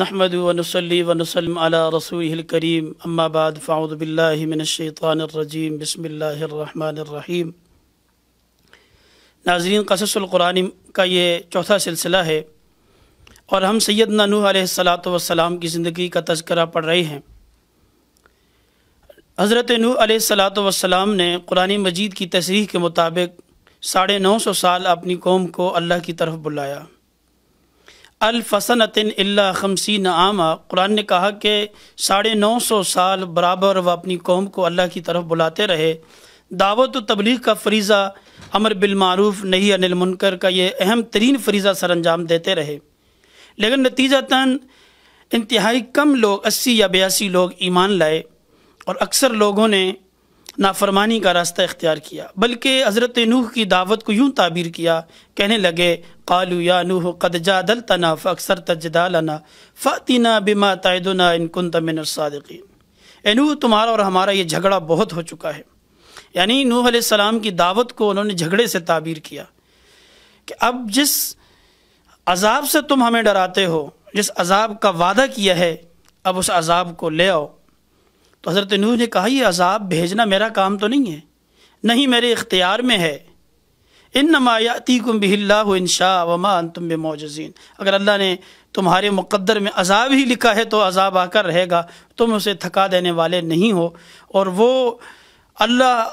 नहमद वनसली वनसलम अला रसूल करीम अम्माबाद फ़ाउदबिल्लिमिनशैतानरजीम बसमीम नाजरीन कससुल्कुरान का ये चौथा सिलसिला है और हम सैद ननू सलात वसलाम की ज़िंदगी का तस्करा पढ़ रहे हैं हज़रत नू सलात वसलाम ने कुरान मजीद की तशरी के मुताबिक साढ़े नौ सौ साल अपनी कौम को अल्लाह की तरफ बुलाया अलफसनतिन खमसी आमा कुरान ने कहा कि साढ़े नौ सौ साल बराबर वह अपनी कौम को अल्लाह की तरफ बुलाते रहे दावत व तबलीग का फरीज़ा अमर बिलमारूफ नहीं अनिल मुनकर का ये अहम तरीन फरीज़ा सर अंजाम देते रहे लेकिन नतीजतन इंतहाई कम लोग अस्सी या बयासी लोग ईमान लाए और अक्सर लोगों ने नाफरमानी का रास्ता इख्तियार किया बल्कि हज़रत नूह की दावत को यूँ ताबीर किया कहने लगे कालू या नूह कद जादल तना फ़क्सर तजदालना फ़ातिना बिमा तयदना इनकुन तमिन सादकिन ए नूह तुम्हारा और हमारा ये झगड़ा बहुत हो चुका है यानी नूह सलाम की दावत को उन्होंने झगड़े से ताबीर किया कि अब जिस अजाब से तुम हमें डराते हो जिस अजाब का वादा किया है अब उस अजाब को ले आओ तो हज़रत नूह ने कहा यह अजाब भेजना मेरा काम तो नहीं है नहीं मेरे इख्तियार में है इन नमायाती कुम बिल्ला इनशा वमा तुम बे मोजीन अगर अल्लाह ने तुम्हारे मुकद्दर में अजाब ही लिखा है तो अजाब आकर रहेगा तुम उसे थका देने वाले नहीं हो और वो अल्लाह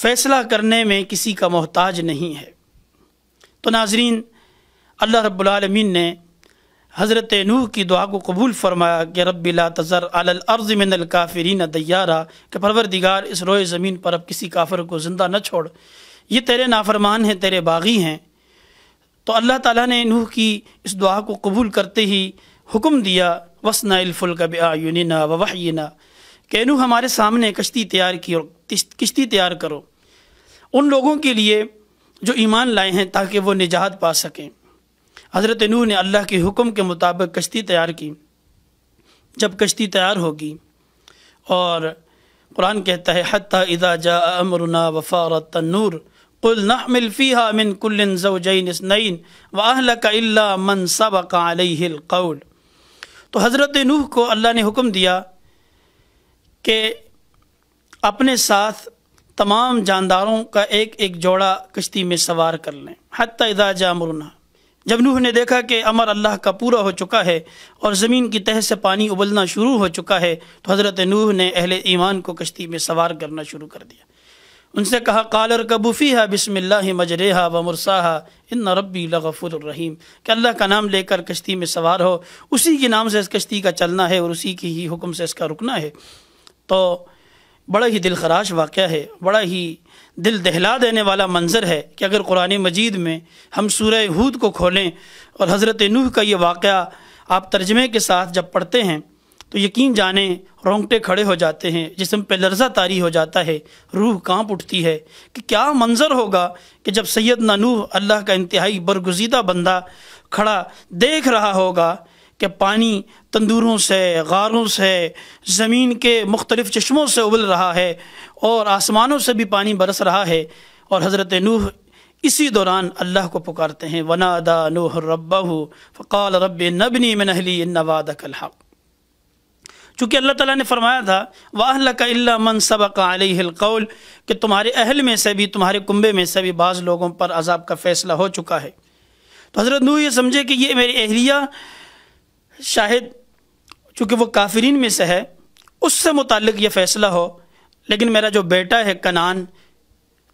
फैसला करने में किसी का मोहताज नहीं है तो नाजरीन अल्लाह रब्लमीन ने हज़रत नू की दुआ को कबूल फरमाया कि रबिला तज़र अलर्ज़ मिनल काफ़रीन दैयारा के दिगार इस रोए ज़मीन पर अब किसी काफर को ज़िंदा न छोड़ ये तेरे नाफरमान हैं तेरे बागी हैं तो अल्लाह ताला ने नूह की इस दुआ को कबूल करते ही हुक्म दिया वसनाफुल ना वाह वहीना के नूह हमारे सामने कश्ती तैयार की और किश्ती तैयार करो उन लोगों के लिए जो ईमान लाए हैं ताकि वो निजात पा सकें हज़रत नूह ने अल्लाह के हुक्म के मुताबिक कश्ती तैयार की जब कश्ती तैयार होगी और कुरान कहता है हत्ता इदा जा अमरुना वफ़ारत तन्नूर कुल नहमिल फ़ीहा मिन कुल्लिन जवजैन इसनैन व अहल का अल्ला मन सबक अलकौल तो हज़रत नूह को अल्लाह ने हुक्म दिया कि अपने साथ तमाम जानदारों का एक एक जोड़ा कश्ती में सवार कर लें हती इदाजा मरुना जब नूह ने देखा कि अमर अल्लाह का पूरा हो चुका है और ज़मीन की तह से पानी उबलना शुरू हो चुका है तो हज़रत नूह ने अहल ईमान को कश्ती में सवार करना शुरू कर दिया उनसे कहा कालर कबूफ़ी है बिसमिल्ला मजरेहा व मुरसाहा इन रबी लगफ़ुररहीम कि अल्लाह का नाम लेकर कश्ती में सवार हो उसी के नाम से इस कश्ती का चलना है और उसी के ही हुक्म से इसका रुकना है तो बड़ा ही दिल खराश वाक़ है बड़ा ही दिल दहला देने वाला मंजर है कि अगर कुरान मजीद में हम सूर्य हूद को खोलें और हज़रत नूह का ये वाक़ आप तर्जमे के साथ जब पढ़ते हैं तो यकीन जाने रोंगटे खड़े हो जाते हैं जिसम पे लर्जा तारी हो जाता है रूह कांप उठती है कि क्या मंज़र होगा कि जब सैयद नूह अल्लाह का इंतहाई बरगुजीदा बंदा खड़ा देख रहा होगा कि पानी तंदूरों से गारों से ज़मीन के मुख्तलिफ़ चश्मों से उबल रहा है और आसमानों से भी पानी बरस रहा है और हज़रत नूह इसी दौरान अल्लाह को पुकारते हैं वनादा नूह रब्बा फ़काल रब नबनी मनहली नवाद कल हक़ चूँकि अल्लाह ताला ने फरमाया था वाह का मन सबक कौल कि तुम्हारे अहल में से भी तुम्हारे कुंबे में से भी बाज़ लोगों पर अजाब का फ़ैसला हो चुका है तो हज़रत नू ये समझे कि ये मेरी अहलिया शायद चूँकि वो काफरीन में से है उससे मुतक ये फ़ैसला हो लेकिन मेरा जो बेटा है कनान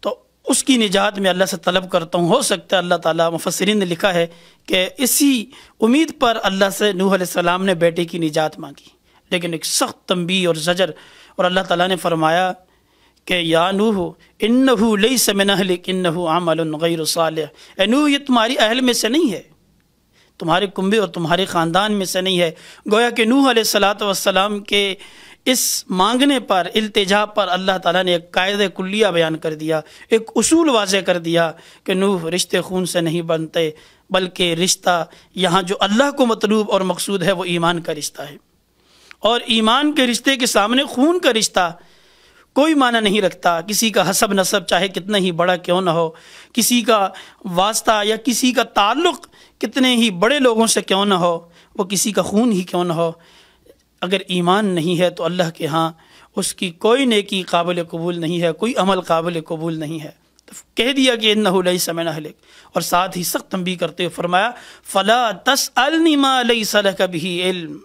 तो उसकी निजात मैं अल्लाह से तलब करता हूँ हो सकता है अल्लाह ताली मुफसरीन ने लिखा है कि इसी उम्मीद पर अल्लाह से नूह सलाम ने बेटे की निजात मांगी लेकिन एक सख्त तंबी और जजर और अल्लाह ताला ने फरमाया कि या नूह इन लई से मैं नहलिक आम आमलग़ैर साल ए ये तुम्हारी अहल में से नहीं है तुम्हारे कुंबे और तुम्हारे ख़ानदान में से नहीं है गोया कि नूह सलाम के इस मांगने पर अल्तजा पर अल्लाह ताला ने एक कायद कुल्लिया बयान कर दिया एक उसूल वाज कर दिया कि नूह रिश्ते खून से नहीं बनते बल्कि रिश्ता यहाँ जो अल्लाह को मतलूब और मकसूद है वो ईमान का रिश्ता है और ईमान के रिश्ते के सामने खून का रिश्ता कोई माना नहीं रखता किसी का हसब नसब चाहे कितना ही बड़ा क्यों ना हो किसी का वास्ता या किसी का ताल्लुक़ कितने ही बड़े लोगों से क्यों ना हो वो किसी का खून ही क्यों ना हो अगर ईमान नहीं है तो अल्लाह के यहाँ उसकी कोई नेकी काबिल कबूल नहीं है कोई अमल काबिल कबूल नहीं है तो कह दिया कि नई समय नहलिक और साथ ही सख्त तंबी करते हुए फरमाया फ़ला तस अलनिमा सलह कभी इल्म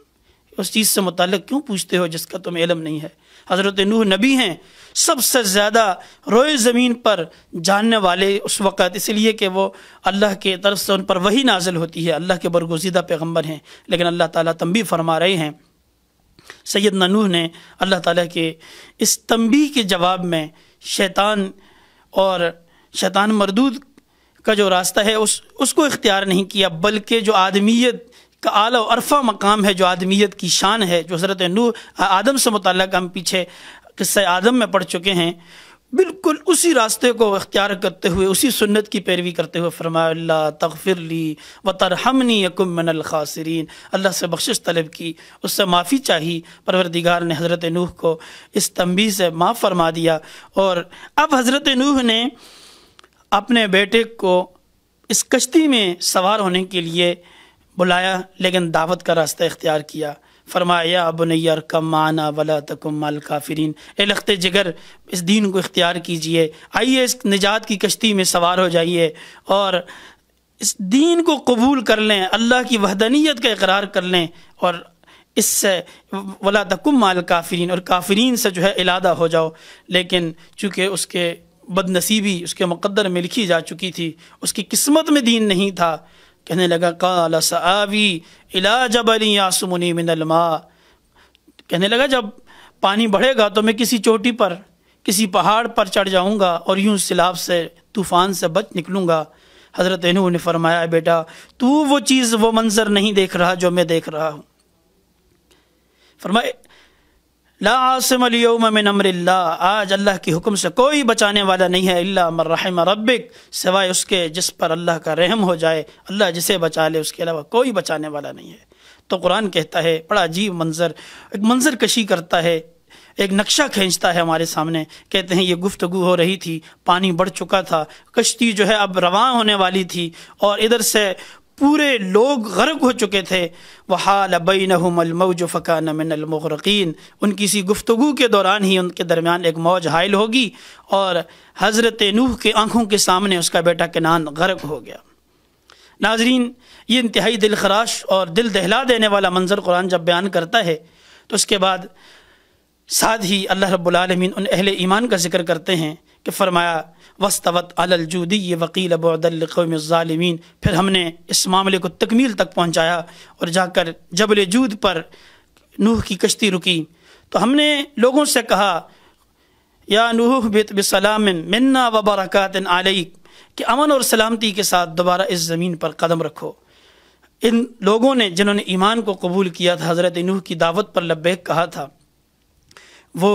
उस चीज़ से मुतल क्यों पूछते हो जिसका तुम इलम नहीं है हज़रत नूह नबी हैं सबसे ज़्यादा रोए ज़मीन पर जानने वाले उस वक़्त इसलिए कि वो अल्लाह के तरफ से उन पर वही नाजिल होती है अल्लाह के बरगुजीदा पैगम्बर हैं लेकिन अल्लाह ताली तम्बी फरमा रहे हैं सैद ननूह ने अल्लाह ताली के इस तंबी के जवाब में शैतान और शैतान मरदूद का जो रास्ता है उस उसको इख्तियार नहीं किया बल्कि जो आदमीत का आला अरफा मकाम है जो आदमीत की शान है जो हजरत नू आदम से मुतल हम पीछे किस्से आदम में पढ़ चुके हैं बिल्कुल उसी रास्ते को अख्तियार करते हुए उसी सुन्नत की पैरवी करते हुए फरमा तगफिर ली व हमनी यकुमन खासरीन अल्लाह से बख्शिश तलब की उससे माफ़ी चाही परवरदिगार ने हज़रत नूह को इस तंबी से माफ़ फरमा दिया और अब हज़रत नूह ने अपने बेटे को इस कश्ती में सवार होने के लिए बुलाया लेकिन दावत का रास्ता इख्तियार किया फरमाया अब नैर कम माना वला तक माल काफरीन ए लखते जिगर इस दीन को इख्तियार कीजिए आइए इस निजात की कश्ती में सवार हो जाइए और इस दीन को कबूल कर लें अल्लाह की वहदनीत का इकरार कर लें और इससे वला तकम माल काफरीन और काफरीन से जो है इलादा हो जाओ लेकिन चूँकि उसके बदनसीबी उसके मुकदर में लिखी जा चुकी थी उसकी किस्मत में दीन नहीं था कहने लगा काला सावी इला जब अली यासमुनी मिनलमा कहने लगा जब पानी बढ़ेगा तो मैं किसी चोटी पर किसी पहाड़ पर चढ़ जाऊंगा और यूं सिलाब से तूफ़ान से बच निकलूंगा हज़रत नूह ने फरमाया बेटा तू वो चीज़ वो मंज़र नहीं देख रहा जो मैं देख रहा हूँ फरमाए लासम मिन अमरिल्ला आज अल्लाह के हुक्म से कोई बचाने वाला नहीं है अल्ला मर्रहम रब्बिक सिवाय उसके जिस पर अल्लाह का रहम हो जाए अल्लाह जिसे बचा ले उसके अलावा कोई बचाने वाला नहीं है तो कुरान कहता है बड़ा अजीब मंजर एक मंजर कशी करता है एक नक्शा खींचता है हमारे सामने कहते हैं ये गुफ्तगु हो रही थी पानी बढ़ चुका था कश्ती जो है अब रवां होने वाली थी और इधर से पूरे लोग गर्क हो चुके थे वहा लबई नमौज फ़का नमिनमरकिन उनकी सी गुफ्तु के दौरान ही उनके दरमियान एक मौज हायल होगी और हज़रत नूह के आँखों के सामने उसका बेटा किनान गर्क हो गया नाजरीन ये इंतहाई दिलखराश और दिल दहला देने वाला मंजर कुरान जब बयान करता है तो उसके बाद साथ ही अल्लाह रब्बुल रबालमीन उन अहल ईमान का जिक्र करते हैं कि फरमाया वस्तवत अलजूदी ये वकील अबौदलकौमज़ालमीन फिर हमने इस मामले को तकमील तक पहुँचाया और जाकर जबल जूद पर नूह की कश्ती रुकी तो हमने लोगों से कहा या नूह बेत बसलाम मन्ना व आलई कि अमन और सलामती के साथ दोबारा इस ज़मीन पर कदम रखो इन लोगों ने जिन्होंने ईमान को कबूल किया था हज़रत नूह की दावत पर लब्बैक कहा था वो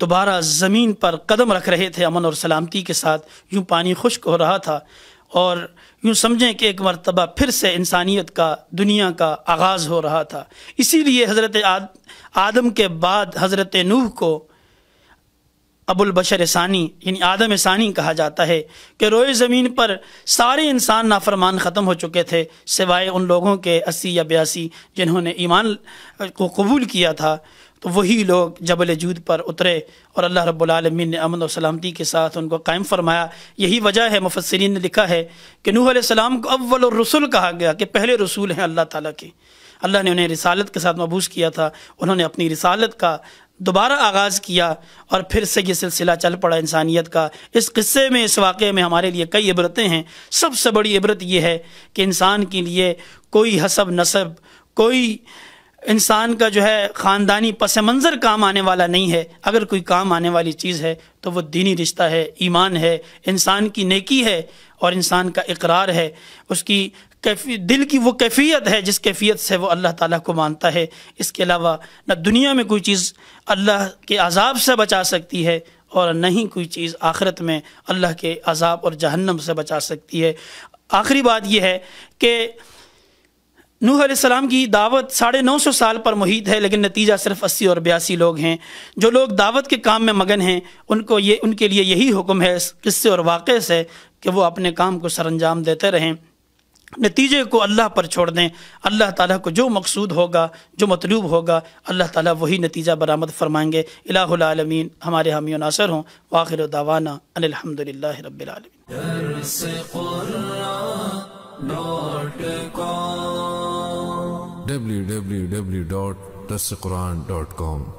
दोबारा ज़मीन पर कदम रख रहे थे अमन और सलामती के साथ यूँ पानी खुश्क हो रहा था और यूँ समझें कि एक मरतबा फिर से इंसानियत का दुनिया का आगाज़ हो रहा था इसीलिए हज़रत आद, आदम के बाद हज़रत नूह को अबुल बशर सानी यानी आदम सानी कहा जाता है कि रोए ज़मीन पर सारे इंसान नाफरमान ख़त्म हो चुके थे सिवाय उन लोगों के अस्सी या बयासी जिन्होंने ईमान को कबूल किया था तो वही लोग जबल जूद पर उतरे और अल्लाह रब्लमिन ने अमन और सलामती के साथ उनको कायम फरमाया यही वजह है मुफसरीन ने लिखा है कि नूह सलाम को अव्वल और रसूल कहा गया कि पहले रसूल हैं अल्लाह ताला के अल्लाह ने उन्हें रिसालत के साथ मबूस किया था उन्होंने अपनी रिसालत का दोबारा आगाज़ किया और फिर से ये सिलसिला चल पड़ा इंसानियत का इस किस्से में इस वाक़े में हमारे लिए कई इबरतें हैं सबसे बड़ी इबरत यह है कि इंसान के लिए कोई हसब नसब कोई इंसान का जो है ख़ानदानी पस मंज़र काम आने वाला नहीं है अगर कोई काम आने वाली चीज़ है तो वह दीनी रिश्ता है ईमान है इंसान की नेकी है और इंसान का इकरार है उसकी कैफी दिल की वो कैफियत है जिस कैफियत से वो अल्लाह ताला को मानता है इसके अलावा न दुनिया में कोई चीज़ अल्लाह के अजाब से बचा सकती है और न ही कोई चीज़ आखिरत में अल्लाह के अजाब और जहन्नम से बचा सकती है आखिरी बात यह है कि नूह आसमाम की दावत साढ़े नौ सौ साल पर मुहित है लेकिन नतीजा सिर्फ अस्सी और बयासी लोग हैं जो लोग दावत के काम में मगन हैं उनको ये उनके लिए यही हुक्म है किस्से और वाक़े से कि वो अपने काम को सरंजाम देते रहें नतीजे को अल्लाह पर छोड़ दें अल्लाह ताला को जो मकसूद होगा जो मतलूब होगा अल्लाह ताला वही नतीजा बरामद फरमाएंगे इलामीन हमारे हामी नासर हों वाखिर दावाना अनिलहमदिल्ला रबालमीन www.tasqur'an.com